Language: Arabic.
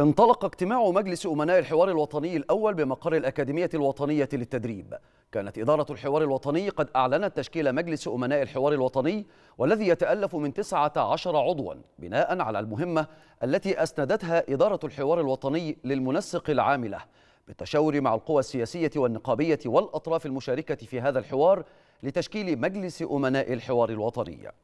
انطلق اجتماع مجلس أمناء الحوار الوطني الأول بمقر الأكاديمية الوطنية للتدريب كانت إدارة الحوار الوطني قد أعلنت تشكيل مجلس أمناء الحوار الوطني والذي يتألف من 19 عضوا بناء على المهمة التي أسندتها إدارة الحوار الوطني للمنسق العاملة بالتشاور مع القوى السياسية والنقابية والأطراف المشاركة في هذا الحوار لتشكيل مجلس أمناء الحوار الوطني